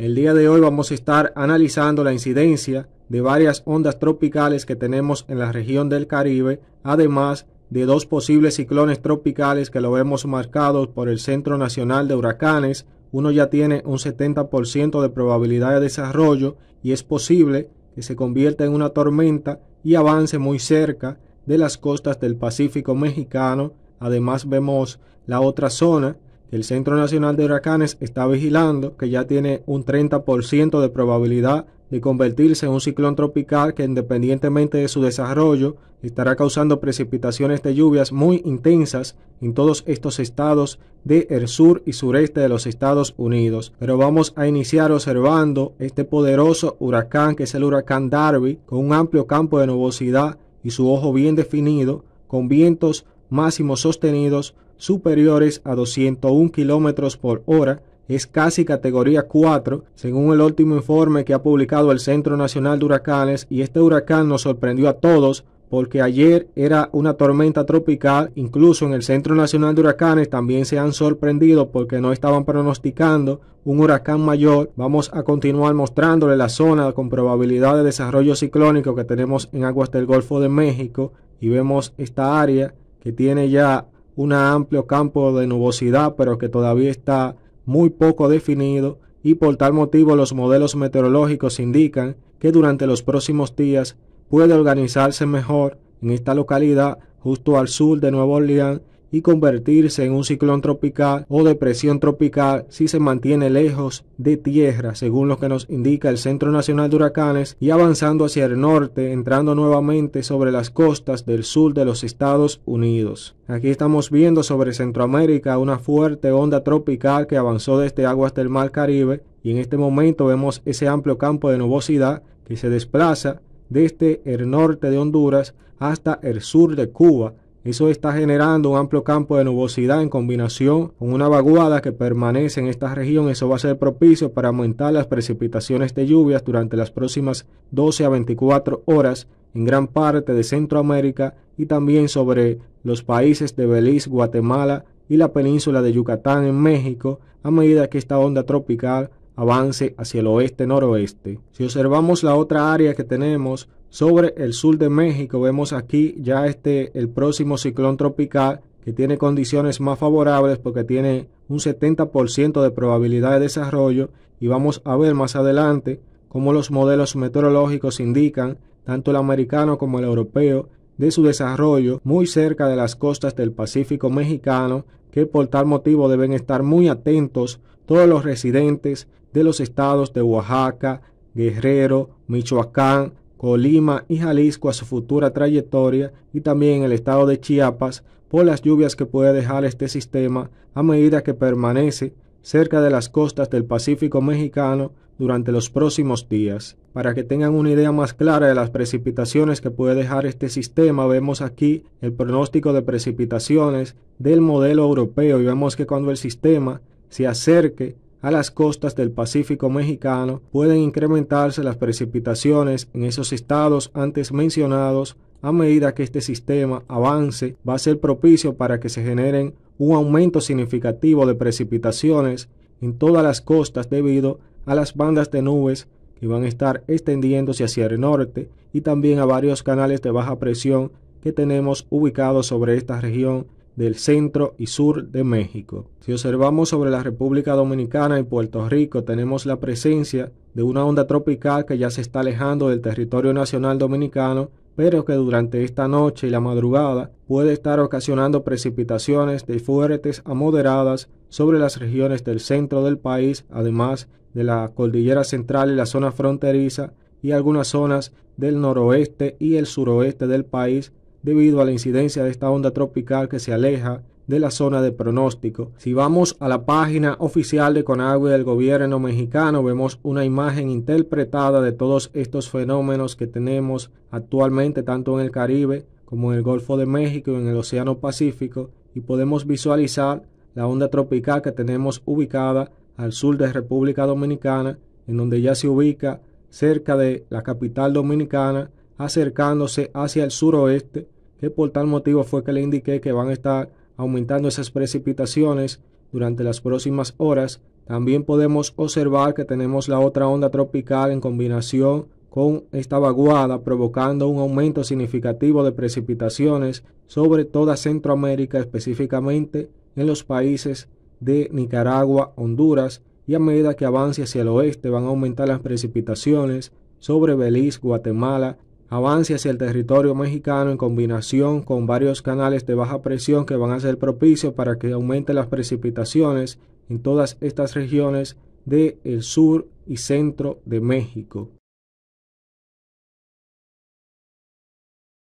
El día de hoy vamos a estar analizando la incidencia de varias ondas tropicales que tenemos en la región del Caribe, además de dos posibles ciclones tropicales que lo vemos marcados por el Centro Nacional de Huracanes. Uno ya tiene un 70% de probabilidad de desarrollo y es posible que se convierta en una tormenta y avance muy cerca de las costas del Pacífico mexicano. Además vemos la otra zona el Centro Nacional de Huracanes está vigilando que ya tiene un 30% de probabilidad de convertirse en un ciclón tropical que independientemente de su desarrollo estará causando precipitaciones de lluvias muy intensas en todos estos estados del sur y sureste de los Estados Unidos. Pero vamos a iniciar observando este poderoso huracán que es el huracán Darby con un amplio campo de nubosidad y su ojo bien definido con vientos máximos sostenidos superiores a 201 km por hora es casi categoría 4, según el último informe que ha publicado el Centro Nacional de Huracanes, y este huracán nos sorprendió a todos porque ayer era una tormenta tropical, incluso en el Centro Nacional de Huracanes también se han sorprendido porque no estaban pronosticando un huracán mayor. Vamos a continuar mostrándole la zona con probabilidad de desarrollo ciclónico que tenemos en aguas del Golfo de México y vemos esta área que tiene ya un amplio campo de nubosidad, pero que todavía está muy poco definido y por tal motivo los modelos meteorológicos indican que durante los próximos días puede organizarse mejor en esta localidad justo al sur de Nueva Orleans y convertirse en un ciclón tropical o depresión tropical si se mantiene lejos de tierra, según lo que nos indica el Centro Nacional de Huracanes, y avanzando hacia el norte, entrando nuevamente sobre las costas del sur de los Estados Unidos. Aquí estamos viendo sobre Centroamérica una fuerte onda tropical que avanzó desde hasta el Mar Caribe y en este momento vemos ese amplio campo de nubosidad que se desplaza desde el norte de Honduras hasta el sur de Cuba, eso está generando un amplio campo de nubosidad en combinación con una vaguada que permanece en esta región. Eso va a ser propicio para aumentar las precipitaciones de lluvias durante las próximas 12 a 24 horas en gran parte de Centroamérica y también sobre los países de Belice, Guatemala y la península de Yucatán en México a medida que esta onda tropical avance hacia el oeste-noroeste. Si observamos la otra área que tenemos sobre el sur de México. Vemos aquí ya este, el próximo ciclón tropical que tiene condiciones más favorables porque tiene un 70% de probabilidad de desarrollo y vamos a ver más adelante cómo los modelos meteorológicos indican, tanto el americano como el europeo, de su desarrollo muy cerca de las costas del Pacífico mexicano, que por tal motivo deben estar muy atentos todos los residentes de los estados de Oaxaca, Guerrero, Michoacán, Colima y Jalisco a su futura trayectoria y también el estado de Chiapas por las lluvias que puede dejar este sistema a medida que permanece cerca de las costas del Pacífico mexicano durante los próximos días. Para que tengan una idea más clara de las precipitaciones que puede dejar este sistema, vemos aquí el pronóstico de precipitaciones del modelo europeo y vemos que cuando el sistema se acerque a las costas del Pacífico mexicano, pueden incrementarse las precipitaciones en esos estados antes mencionados a medida que este sistema avance, va a ser propicio para que se generen un aumento significativo de precipitaciones en todas las costas debido a las bandas de nubes que van a estar extendiéndose hacia el norte y también a varios canales de baja presión que tenemos ubicados sobre esta región del centro y sur de México. Si observamos sobre la República Dominicana y Puerto Rico, tenemos la presencia de una onda tropical que ya se está alejando del territorio nacional dominicano, pero que durante esta noche y la madrugada puede estar ocasionando precipitaciones de fuertes a moderadas sobre las regiones del centro del país, además de la cordillera central y la zona fronteriza y algunas zonas del noroeste y el suroeste del país, debido a la incidencia de esta onda tropical que se aleja de la zona de pronóstico. Si vamos a la página oficial de Conagua del gobierno mexicano, vemos una imagen interpretada de todos estos fenómenos que tenemos actualmente tanto en el Caribe como en el Golfo de México y en el Océano Pacífico y podemos visualizar la onda tropical que tenemos ubicada al sur de República Dominicana, en donde ya se ubica cerca de la capital dominicana acercándose hacia el suroeste, que por tal motivo fue que le indiqué que van a estar aumentando esas precipitaciones durante las próximas horas. También podemos observar que tenemos la otra onda tropical en combinación con esta vaguada provocando un aumento significativo de precipitaciones sobre toda Centroamérica, específicamente en los países de Nicaragua, Honduras, y a medida que avance hacia el oeste van a aumentar las precipitaciones sobre Belice, Guatemala avance hacia el territorio mexicano en combinación con varios canales de baja presión que van a ser propicios para que aumenten las precipitaciones en todas estas regiones del sur y centro de México.